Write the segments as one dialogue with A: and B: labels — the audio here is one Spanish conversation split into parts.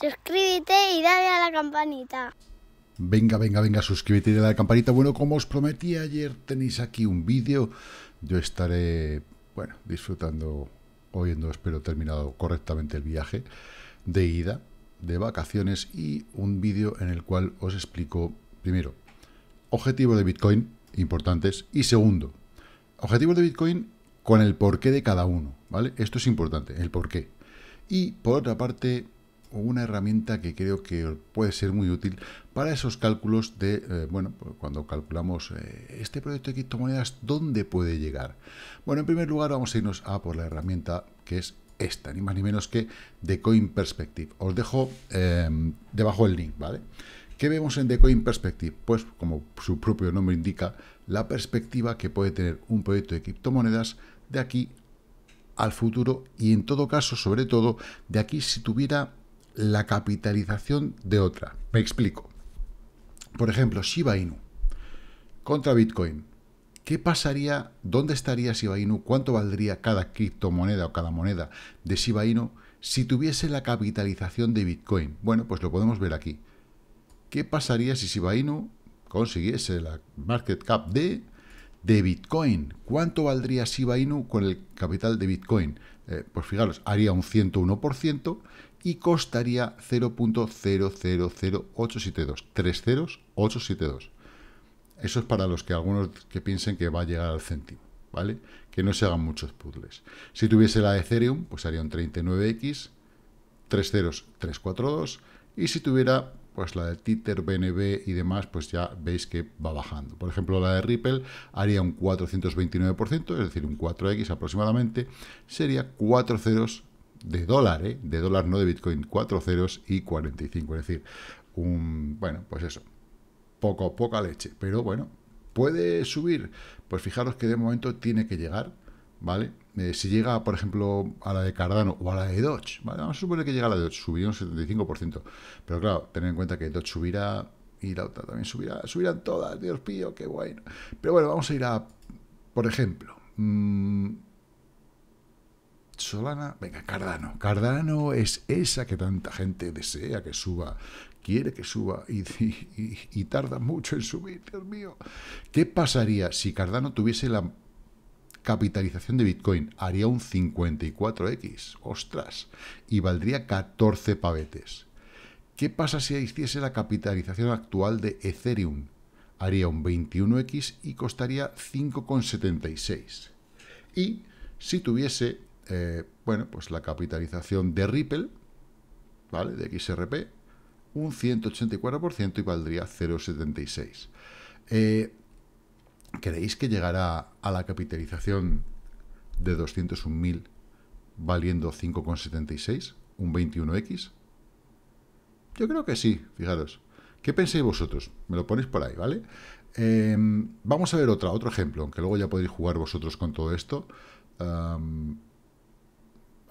A: Suscríbete y dale a la campanita. Venga, venga, venga, suscríbete y dale a la campanita. Bueno, como os prometí ayer, tenéis aquí un vídeo. Yo estaré, bueno, disfrutando, oyendo, espero terminado correctamente el viaje de ida, de vacaciones y un vídeo en el cual os explico, primero, objetivos de Bitcoin importantes y segundo, objetivos de Bitcoin con el porqué de cada uno, ¿vale? Esto es importante, el porqué. Y por otra parte, una herramienta que creo que puede ser muy útil para esos cálculos de, eh, bueno, pues, cuando calculamos eh, este proyecto de criptomonedas, ¿dónde puede llegar? Bueno, en primer lugar vamos a irnos a por la herramienta que es esta, ni más ni menos que de Coin Perspective. Os dejo em, debajo el link, ¿vale? ¿Qué vemos en The Coin Perspective? Pues como su propio nombre indica, la perspectiva que puede tener un proyecto de criptomonedas de aquí al futuro y en todo caso, sobre todo, de aquí si tuviera la capitalización de otra. Me explico. Por ejemplo, Shiba Inu contra Bitcoin. ¿Qué pasaría? ¿Dónde estaría Shiba Inu? ¿Cuánto valdría cada criptomoneda o cada moneda de Shiba Inu si tuviese la capitalización de Bitcoin? Bueno, pues lo podemos ver aquí. ¿Qué pasaría si Shiba Inu consiguiese la market cap de, de Bitcoin? ¿Cuánto valdría Shiba Inu con el capital de Bitcoin? Eh, pues fijaros, haría un 101% y costaría 0.000872. Tres ceros, 872. Eso es para los que algunos que piensen que va a llegar al céntimo, ¿vale? Que no se hagan muchos puzzles. Si tuviese la de Ethereum, pues haría un 39X, tres ceros, 342. Y si tuviera pues la de Tether, BNB y demás, pues ya veis que va bajando. Por ejemplo, la de Ripple haría un 429%, es decir, un 4X aproximadamente, sería 4 ceros de dólar, ¿eh? de dólar no de Bitcoin, 40 ceros y 45. Es decir, un, bueno, pues eso, poco, poca leche, pero bueno, ¿puede subir? Pues fijaros que de momento tiene que llegar, ¿vale? Eh, si llega, por ejemplo, a la de Cardano o a la de Dodge, ¿vale? Vamos a suponer que llega a la de Dodge, un 75%, pero claro, tener en cuenta que Dodge subirá y la otra también subirá, subirán todas, Dios mío, qué bueno. Pero bueno, vamos a ir a, por ejemplo, mmm, Solana, venga, Cardano. Cardano es esa que tanta gente desea que suba, quiere que suba y, tarda mucho en subir, Dios mío. ¿Qué pasaría si Cardano tuviese la capitalización de Bitcoin? Haría un 54X, ostras, y valdría 14 pavetes. ¿Qué pasa si hiciese la capitalización actual de Ethereum? Haría un 21X y costaría 5,76. Y si tuviese eh, bueno, pues la capitalización de Ripple, ¿vale? De XRP, un 184% y valdría 0,76. Eh, ¿Creéis que llegará a la capitalización de 201.000 valiendo 5,76? ¿Un 21X? Yo creo que sí, fijaros. ¿Qué pensáis vosotros? Me lo ponéis por ahí, ¿vale? Em, vamos a ver otra, otro ejemplo, aunque luego ya podéis jugar vosotros con todo esto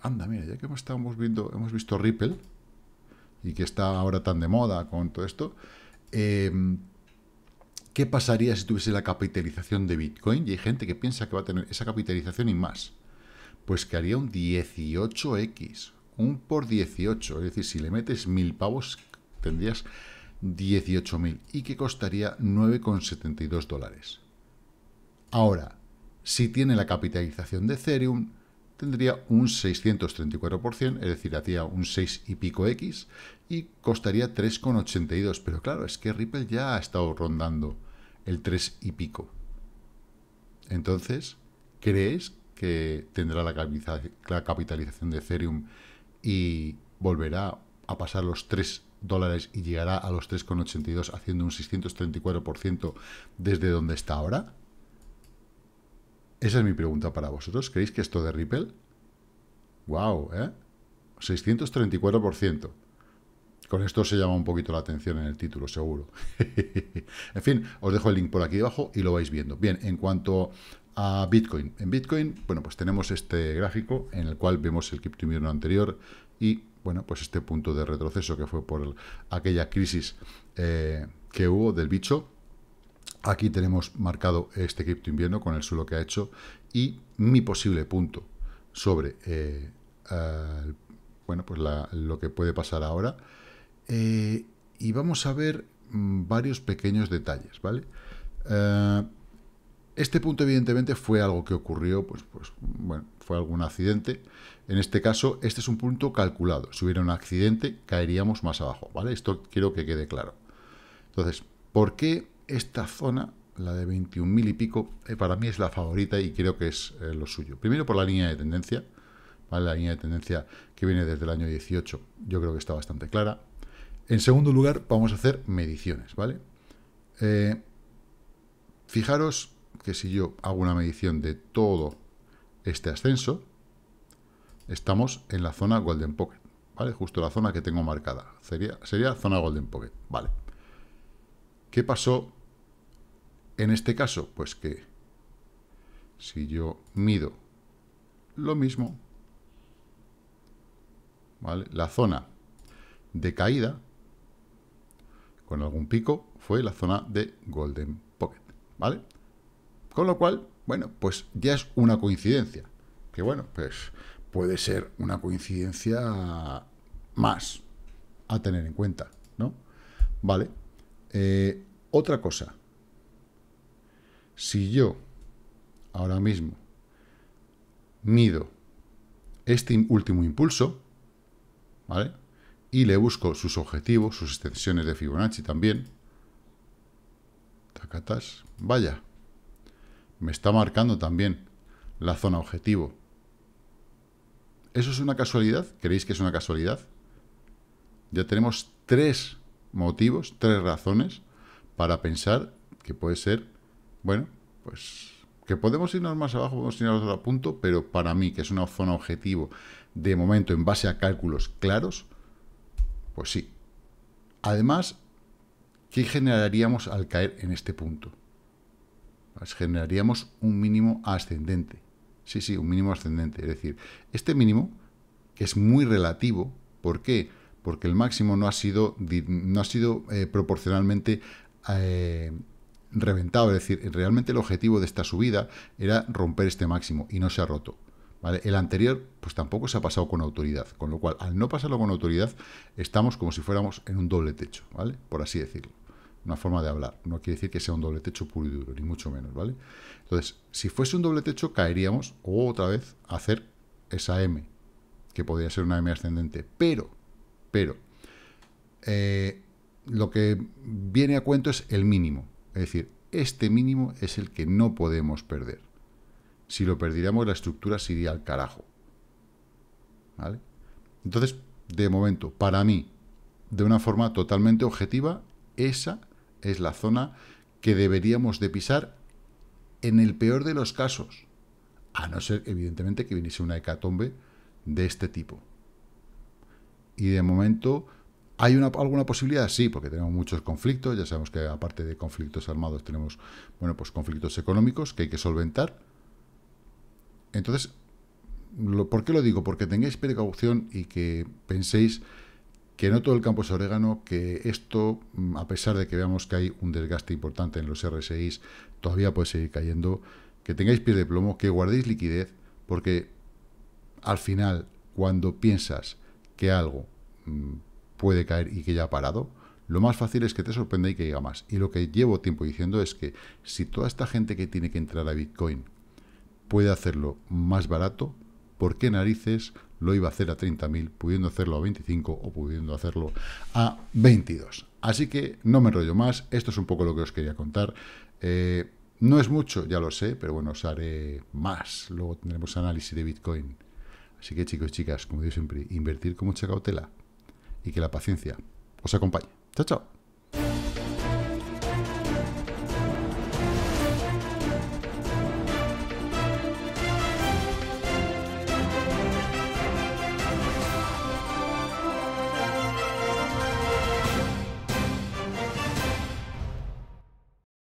A: anda, mira, ya que hemos, viendo, hemos visto Ripple y que está ahora tan de moda con todo esto, em, ¿qué pasaría si tuviese la capitalización de Bitcoin? Y hay gente que piensa que va a tener esa capitalización y más. Pues que haría un 18x, un por 18. Es decir, si le metes mil pavos, tendrías 18.000 y que costaría 9,72 dólares. Ahora, si tiene la capitalización de Ethereum, tendría un 634%, es decir, hacía un 6 y pico X y costaría 3,82. Pero claro, es que Ripple ya ha estado rondando el 3 y pico. Entonces, ¿crees que tendrá la, capitalización de Ethereum y volverá a pasar los 3 dólares y llegará a los 3,82 haciendo un 634% desde donde está ahora? Esa es mi pregunta para vosotros. ¿Creéis que esto de Ripple? ¡Wow! ¿eh? 634%. Con esto se llama un poquito la atención en el título, seguro. en fin, os dejo el link por aquí abajo y lo vais viendo. Bien, en cuanto a Bitcoin. En Bitcoin, bueno, pues tenemos este gráfico en el cual vemos el cripto invierno anterior y, bueno, pues este punto de retroceso que fue por aquella crisis eh, que hubo del bicho Aquí tenemos marcado este cripto invierno con el suelo que ha hecho y mi posible punto sobre eh, bueno, pues lo que puede pasar ahora. Eh, y vamos a ver mm, varios pequeños detalles, ¿vale? Eh, este punto, evidentemente, fue algo que ocurrió, pues, pues, fue algún accidente. En este caso, este es un punto calculado. Si hubiera un accidente, caeríamos más abajo, ¿vale? Esto quiero que quede claro. Entonces, ¿por qué esta zona, la de 21.000 y pico, eh, para mí es la favorita y creo que es eh, lo suyo. Primero por la línea de tendencia, ¿vale? la línea de tendencia que viene desde el año 18, yo creo que está bastante clara. En segundo lugar, vamos a hacer mediciones, ¿vale? Eh, fijaros que si yo hago una medición de todo este ascenso, estamos en la zona Golden Pocket, ¿vale? Justo la zona que tengo marcada. Sería, sería zona Golden Pocket, ¿vale? ¿Qué pasó en este caso? Pues que si yo mido lo mismo, ¿vale? La zona de caída con algún pico fue la zona de Golden Pocket, ¿vale? Con lo cual, bueno, pues ya es una coincidencia. Que bueno, pues puede ser una coincidencia más a tener en cuenta, ¿no? Vale, eh, otra cosa. Si yo ahora mismo mido este último impulso, ¿vale? Y le busco sus objetivos, sus extensiones de Fibonacci también. Tacatas. Vaya. Me está marcando también la zona objetivo. ¿Eso es una casualidad? ¿Creéis que es una casualidad? Ya tenemos tres motivos, tres razones para pensar que puede ser, bueno, pues que podemos irnos más abajo, podemos irnos a otro punto, pero para mí, que es una zona objetivo de momento en base a cálculos claros, pues sí. Además, ¿qué generaríamos al caer en este punto? Pues generaríamos un mínimo ascendente. Sí, sí, un mínimo ascendente. Es decir, este mínimo, que es muy relativo, ¿por qué? Porque porque el máximo no ha sido, no ha sido eh, proporcionalmente eh, reventado. Es decir, realmente el objetivo de esta subida era romper este máximo y no se ha roto. El anterior, pues tampoco se ha pasado con autoridad, con lo cual, al no pasarlo con autoridad, estamos como si fuéramos en un doble techo, ¿vale? Por así decirlo. Una forma de hablar. No quiere decir que sea un doble techo puro y duro, ni mucho menos, ¿vale? Entonces, si fuese un doble techo, caeríamos otra vez a hacer esa M, que podría ser una M ascendente. Pero pero eh, lo que viene a cuento es el mínimo. Es decir, este mínimo es el que no podemos perder. Si lo perdiéramos, la estructura se iría al carajo. ¿Vale? Entonces, de momento, para mí, de una forma totalmente objetiva, esa es la zona que deberíamos de pisar en el peor de los casos. A no ser, evidentemente, que viniese una hecatombe de este tipo y de momento hay una, alguna posibilidad, sí, porque tenemos muchos conflictos, ya sabemos que aparte de conflictos armados tenemos, bueno, pues conflictos económicos que hay que solventar. Entonces, ¿por qué lo digo? Porque tengáis precaución y que penséis que no todo el campo es orégano, que esto, mm, a pesar de que veamos que hay un desgaste importante en los RSIs, todavía puede seguir cayendo, que tengáis pie de plomo, que guardéis liquidez, porque al final, cuando piensas que algo mm, puede caer y que ya ha parado, lo más fácil es que te sorprenda y que diga más. Y lo que llevo tiempo diciendo es que si toda esta gente que tiene que entrar a Bitcoin puede hacerlo más barato, ¿por qué narices lo iba a hacer a 30.000, pudiendo hacerlo a 25 o pudiendo hacerlo a 22? Así que no me enrollo más, esto es un poco lo que os quería contar. Eh, no es mucho, ya lo sé, pero bueno, os haré más. Luego tendremos análisis de Bitcoin Así que chicos y chicas, como digo siempre, invertir con mucha cautela y que la paciencia os acompañe. Chao, chao.